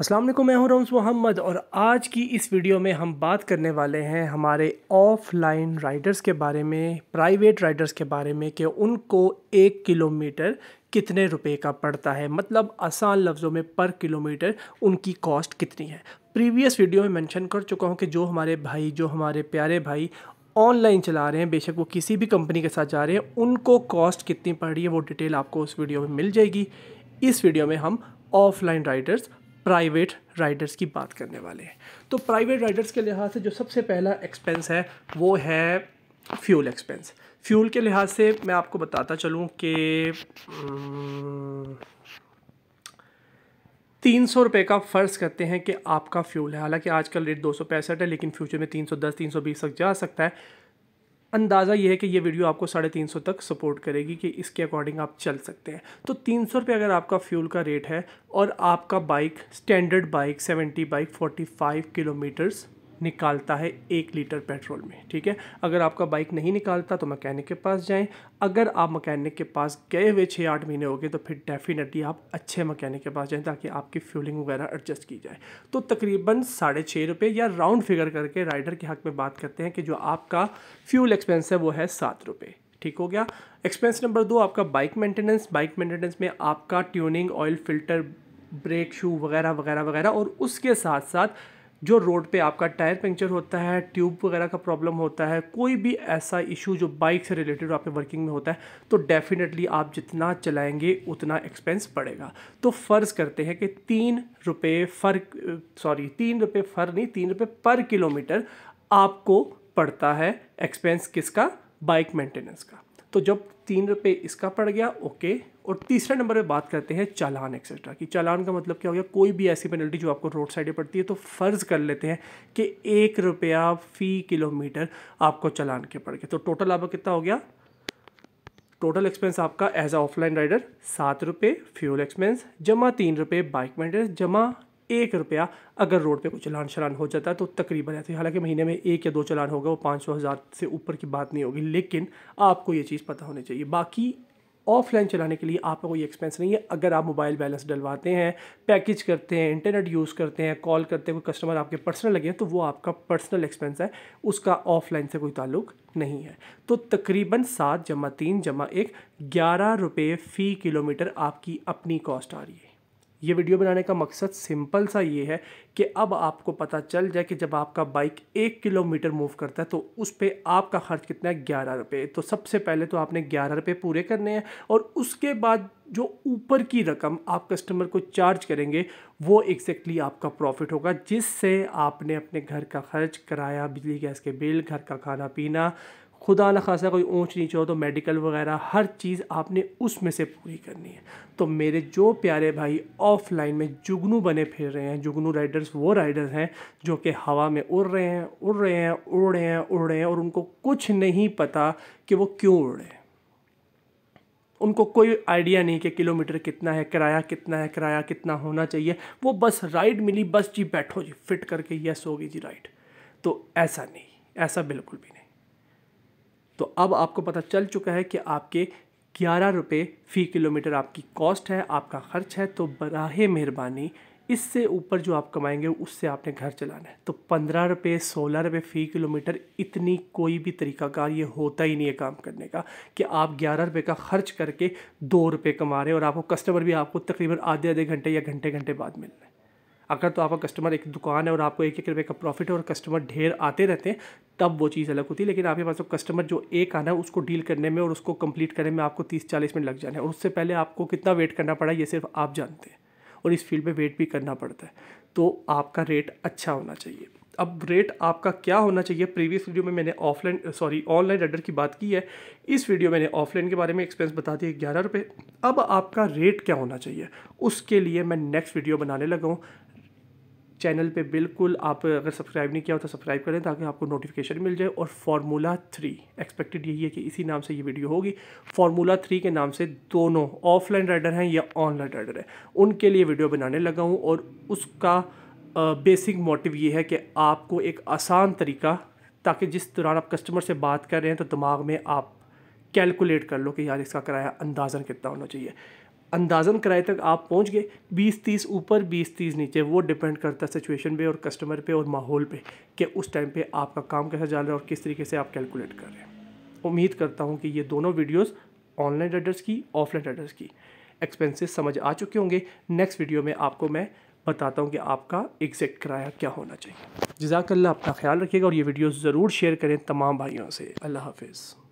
अस्सलाम वालेकुम मैं हूं रमस मोहम्मद और आज की इस वीडियो में हम बात करने वाले हैं हमारे ऑफलाइन राइडर्स के बारे में प्राइवेट राइडर्स के बारे में कि उनको एक किलोमीटर कितने रुपए का पड़ता है मतलब आसान लफ्ज़ों में पर किलोमीटर उनकी कॉस्ट कितनी है प्रीवियस वीडियो में मैंशन कर चुका हूँ कि जो हमारे भाई जो हमारे प्यारे भाई ऑनलाइन चला रहे हैं बेशक वो किसी भी कंपनी के साथ जा रहे हैं उनको कॉस्ट कितनी पड़ रही है वो डिटेल आपको उस वीडियो में मिल जाएगी इस वीडियो में हम ऑफलाइन राइडर्स प्राइवेट राइडर्स की बात करने वाले हैं तो प्राइवेट राइडर्स के लिहाज से जो सबसे पहला एक्सपेंस है वो है फ्यूल एक्सपेंस फ्यूल के लिहाज से मैं आपको बताता चलूँ कि तीन सौ रुपये का फ़र्ज़ करते हैं कि आपका फ्यूल है हालांकि आज रेट दो सौ पैंसठ है लेकिन फ्यूचर में तीन सौ दस तीन सौ बीस तक जा सकता है अंदाज़ा यह है कि ये वीडियो आपको साढ़े तीन सौ तक सपोर्ट करेगी कि इसके अकॉर्डिंग आप चल सकते हैं तो तीन सौ रुपये अगर आपका फ्यूल का रेट है और आपका bike standard bike seventy bike forty five kilometres निकालता है एक लीटर पेट्रोल में ठीक है अगर आपका बाइक नहीं निकालता तो मकैनिक के पास जाएं अगर आप मकैनिक के पास गए हुए छः आठ महीने हो गए तो फिर डेफिनेटली आप अच्छे मकैनिक के पास जाएं ताकि आपकी फ्यूलिंग वगैरह एडजस्ट की जाए तो तकरीबन साढ़े छः रुपये या राउंड फिगर करके राइडर के हक में बात करते हैं कि जो आपका फ्यूल एक्सपेंस है वो है सात रुपये ठीक हो गया एक्सपेंस नंबर दो आपका बाइक मेंटेनेंस बाइक मेंटेनेंस में आपका tuning oil filter brake shoe वगैरह वगैरह वगैरह और उसके साथ साथ जो रोड पे आपका टायर पंक्चर होता है ट्यूब वगैरह का प्रॉब्लम होता है कोई भी ऐसा इशू जो बाइक से रिलेटेड आपके वर्किंग में होता है तो डेफिनेटली आप जितना चलाएंगे उतना एक्सपेंस पड़ेगा तो फ़र्ज़ करते हैं कि तीन रुपये फर सॉरी तीन रुपये फर नहीं तीन रुपये पर किलोमीटर आपको पड़ता है एक्सपेंस किसका बाइक मेंटेनेंस का तो जब तीन रुपये इसका पड़ गया ओके और तीसरे नंबर पे बात करते हैं चालान एक्सेट्रा कि चालान का मतलब क्या हो गया कोई भी ऐसी पेनल्टी जो आपको रोड साइड पड़ती है तो फ़र्ज़ कर लेते हैं कि एक रुपया फ़ी किलोमीटर आपको चालान के पड़ गए तो टोटल आपका कितना हो गया टोटल एक्सपेंस आपका एज अ ऑफलाइन राइडर सात रुपये फ्यूल एक्सपेंस जमा तीन रुपये बाइक मेंटेनेंस जमा एक रुपया अगर रोड पे कोई चलान शलान हो जाता है तो तकरीबन ऐसे हालांकि महीने में एक या दो चलान होगा वो पाँच सौ हज़ार से ऊपर की बात नहीं होगी लेकिन आपको ये चीज़ पता होनी चाहिए बाकी ऑफलाइन चलाने के लिए आपका कोई एक्सपेंस नहीं है अगर आप मोबाइल बैलेंस डलवाते हैं पैकेज करते हैं इंटरनेट यूज़ करते हैं कॉल करते हैं कोई कस्टमर आपके पर्सनल लगे तो वो आपका पर्सनल एक्सपेंस है उसका ऑफलाइन से कोई ताल्लुक नहीं है तो तकरीबन सात जमा तीन जमा एक ग्यारह रुपये फ़ी किलोमीटर आपकी अपनी कॉस्ट आ रही है ये वीडियो बनाने का मकसद सिंपल सा ये है कि अब आपको पता चल जाए कि जब आपका बाइक एक किलोमीटर मूव करता है तो उस पर आपका खर्च कितना है ग्यारह रुपये तो सबसे पहले तो आपने ग्यारह रुपये पूरे करने हैं और उसके बाद जो ऊपर की रकम आप कस्टमर को चार्ज करेंगे वो एक्जैक्टली आपका प्रॉफिट होगा जिससे आपने अपने घर का खर्च किराया बिजली गैस के बिल घर का खाना पीना खुदा न खासा कोई ऊँच नीच हो तो मेडिकल वगैरह हर चीज़ आपने उसमें से पूरी करनी है तो मेरे जो प्यारे भाई ऑफलाइन में जुगनू बने फिर रहे हैं जुगनू राइडर्स वो राइडर्स हैं जो कि हवा में उड़ रहे हैं उड़ रहे हैं उड़ रहे हैं उड़ रहे हैं और उनको कुछ नहीं पता कि वो क्यों उड़ रहे हैं उनको कोई आइडिया नहीं कि किलोमीटर कितना है किराया कितना है किराया कितना होना चाहिए वो बस राइड मिली बस जी बैठो जी फिट करके यस होगी जी राइड तो ऐसा नहीं ऐसा बिल्कुल भी नहीं तो अब आपको पता चल चुका है कि आपके ग्यारह रुपये फ़ी किलोमीटर आपकी कॉस्ट है आपका खर्च है तो बराह मेहरबानी इससे ऊपर जो आप कमाएंगे उससे आपने घर चलाना है तो पंद्रह रुपये सोलह रुपये फ़ी किलोमीटर इतनी कोई भी तरीकाकार ये होता ही नहीं है काम करने का कि आप ग्यारह रुपये का खर्च करके दो रुपये कमा रहे हैं और आपको कस्टमर भी आपको तकरीबन आधे आधे घंटे या घंटे घंटे बाद मिल रहे हैं अगर तो आपका कस्टमर एक दुकान है और आपको एक एक रुपये का प्रॉफिट है और कस्टमर ढेर आते रहते हैं तब वो चीज़ अलग होती है लेकिन आपके पास तो कस्टमर जो एक आना है उसको डील करने में और उसको कंप्लीट करने में आपको तीस चालीस मिनट लग जाना है और उससे पहले आपको कितना वेट करना पड़ा ये सिर्फ आप जानते हैं और इस फील्ड में वेट भी करना पड़ता है तो आपका रेट अच्छा होना चाहिए अब रेट आपका क्या होना चाहिए प्रीवियस वीडियो में मैंने ऑफलाइन सॉरी ऑनलाइन रेडर की बात की है इस वीडियो मैंने ऑफलाइन के बारे में एक्सपेंस बता दिए ग्यारह रुपये अब आपका रेट क्या होना चाहिए उसके लिए मैं नेक्स्ट वीडियो बनाने लगा हूँ चैनल पे बिल्कुल आप अगर सब्सक्राइब नहीं किया हो तो सब्सक्राइब करें ताकि आपको नोटिफिकेशन मिल जाए और फार्मूला थ्री एक्सपेक्टेड यही है कि इसी नाम से ये वीडियो होगी फार्मूला थ्री के नाम से दोनों ऑफलाइन राइडर हैं या ऑनलाइन राइडर हैं उनके लिए वीडियो बनाने लगा हूँ और उसका बेसिक मोटिव ये है कि आपको एक आसान तरीका ताकि जिस दौरान आप कस्टमर से बात कर रहे हैं तो दिमाग में आप कैलकुलेट कर लो कि यार इसका किराया अंदाजन कितना होना चाहिए अंदाज़न किराए तक आप पहुंच गए 20-30 ऊपर 20-30 नीचे वो डिपेंड करता है सिचुएशन पे और कस्टमर पे और माहौल पे कि उस टाइम पे आपका काम कैसा जा रहा है और किस तरीके से आप कैलकुलेट कर रहे हैं उम्मीद करता हूँ कि ये दोनों वीडियोस ऑनलाइन रेडर्स की ऑफलाइन रेडर्स की एक्सपेंसेस समझ आ चुके होंगे नेक्स्ट वीडियो में आपको मैं बताता हूँ कि आपका एग्जैक्ट किराया क्या होना चाहिए जजाकल्ला अपना ख्याल रखिएगा और ये वीडियो ज़रूर शेयर करें तमाम भाइयों से अल्लाह हाफिज़